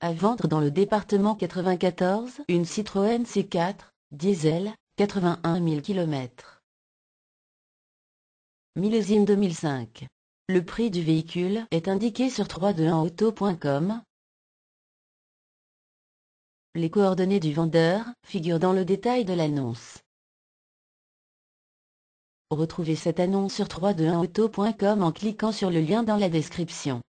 À vendre dans le département 94 une Citroën C4, diesel, 81 000 km. Millésime 2005. Le prix du véhicule est indiqué sur 321auto.com. Les coordonnées du vendeur figurent dans le détail de l'annonce. Retrouvez cette annonce sur 321auto.com en cliquant sur le lien dans la description.